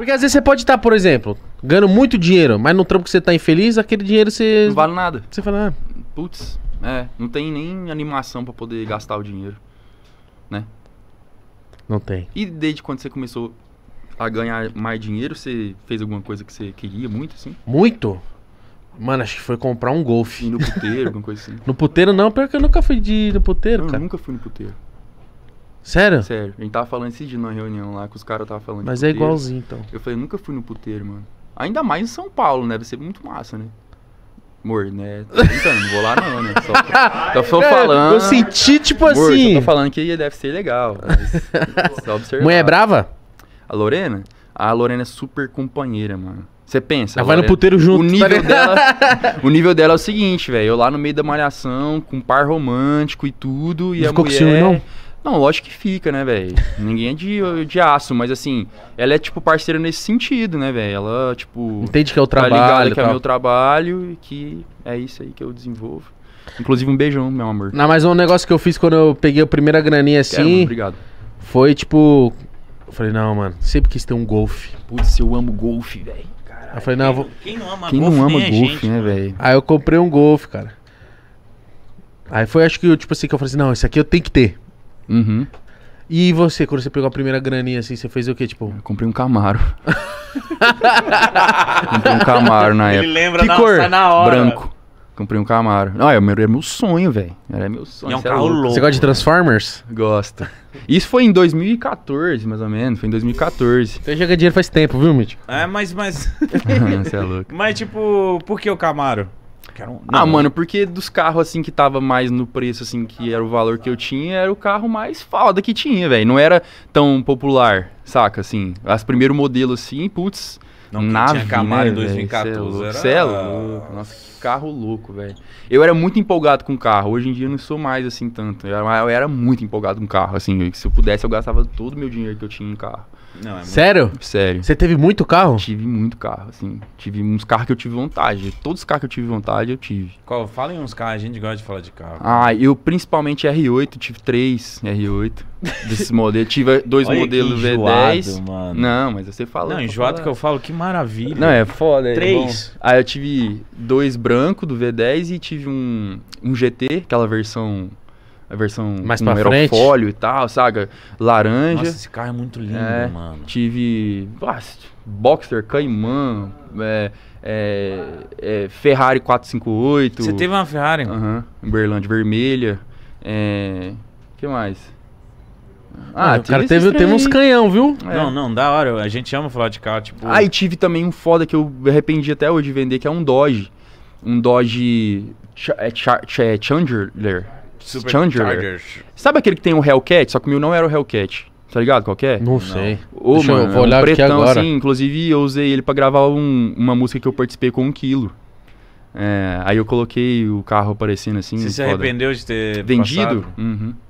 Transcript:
Porque às vezes você pode estar, tá, por exemplo, ganhando muito dinheiro, mas no trampo que você tá infeliz, aquele dinheiro você. Não vale nada. Você fala, ah. Putz, é, não tem nem animação para poder gastar o dinheiro. Né? Não tem. E desde quando você começou a ganhar mais dinheiro, você fez alguma coisa que você queria muito, assim? Muito? Mano, acho que foi comprar um golfe. E no puteiro, alguma coisa assim. no puteiro não, porque eu nunca fui de no puteiro, não, cara. Eu nunca fui no puteiro. Sério? Sério. A gente tava falando esse dia numa reunião lá, que os caras tava falando Mas é igualzinho, então. Eu falei, nunca fui no puteiro, mano. Ainda mais em São Paulo, né? Deve ser muito massa, né? Amor, né? Tô tentando, não vou lá não, né? Só, Ai, só é, falando. Eu senti, tipo assim. Só tô assim. falando que deve ser legal. só observar. Mulher é brava? A Lorena? A Lorena é super companheira, mano. Você pensa. Ela vai no puteiro junto. O nível, tá dela, o nível dela é o seguinte, velho. Eu lá no meio da malhação, com um par romântico e tudo. E não a ficou mulher... Com ciúme, não? Não, lógico que fica, né, velho? Ninguém é de, de aço, mas assim, ela é tipo parceira nesse sentido, né, velho? Ela, tipo. Entende que é o trabalho. Tá ligada que é é meu trabalho e que é isso aí que eu desenvolvo. Inclusive, um beijão, meu amor. Não, mas um negócio que eu fiz quando eu peguei a primeira graninha assim. Quero, mano, obrigado. Foi tipo. Eu falei, não, mano, sempre quis ter um golfe. Putz, eu amo golfe, velho. Eu falei, não, eu vou... quem não ama quem golfe, não ama golfe gente, né, velho? Aí eu comprei um golfe, cara. Aí foi, acho que, eu, tipo assim, que eu falei assim, não, esse aqui eu tenho que ter. Uhum. E você, quando você pegou a primeira graninha assim, você fez o quê, tipo? Eu comprei um Camaro. comprei um Camaro na época. Ele lembra que na, cor? na hora. Branco. Comprei um Camaro. Não, era é, meu, era é meu sonho, velho. Era meu sonho. é um é carro louco. Você gosta de Transformers? Gosto. Isso foi em 2014, mais ou menos. Foi em 2014. Você a dinheiro faz tempo, viu, Mitch? É, mas... mas... Você é louco. Mas, tipo, por que o Camaro? um. Ah, mano, porque dos carros, assim, que tava mais no preço, assim, que era o valor que eu tinha, era o carro mais foda que tinha, velho. Não era tão popular, saca? Assim, as primeiros modelo, assim, putz. Não, na tinha Camaro em 2014. Né, você é, louco, era... É louco. Nossa, que carro louco, velho. Eu era muito empolgado com carro. Hoje em dia eu não sou mais assim tanto. Eu era, eu era muito empolgado com carro. Assim, se eu pudesse, eu gastava todo o meu dinheiro que eu tinha em carro. Não, é muito... Sério? Sério. Você teve muito carro? Tive muito carro, assim. Tive uns carros que eu tive vontade. Todos os carros que eu tive vontade, eu tive. Qual? Fala em uns carros, a gente gosta de falar de carro. Ah, eu principalmente R8, tive três R8 desse modelo Tive dois Olha modelos enjoado, V10. Mano. Não, mas você fala. Não, enjoado falar. que eu falo que que maravilha. Não, é foda. É Três. É Aí eu tive dois branco do V10 e tive um, um GT, aquela versão. A versão mais pra frente. aerofólio e tal, saga? Laranja. Nossa, esse carro é muito lindo, é, mano. Tive. Nossa, ah, Boxster, Caimã, é, é, é, Ferrari 458. Você teve uma Ferrari? Aham. Uh -huh, vermelha. É, que mais? Ah, Mano, cara, teve, teve uns canhão, viu? É. Não, não, da hora. A gente ama falar de carro, tipo. Ah, e tive também um foda que eu arrependi até hoje de vender, que é um Dodge. Um Dodge. Ch ch ch Chandler. Super Chandler. Sabe aquele que tem o Hellcat? Só que o meu não era o Hellcat. Tá ligado? Qual é? Não sei. Ô, Deixa mano, eu vou olhar um pretão, agora. assim. Inclusive, eu usei ele pra gravar um, uma música que eu participei com um quilo. É, aí eu coloquei o carro aparecendo assim. Você se arrependeu de ter vendido? Uhum.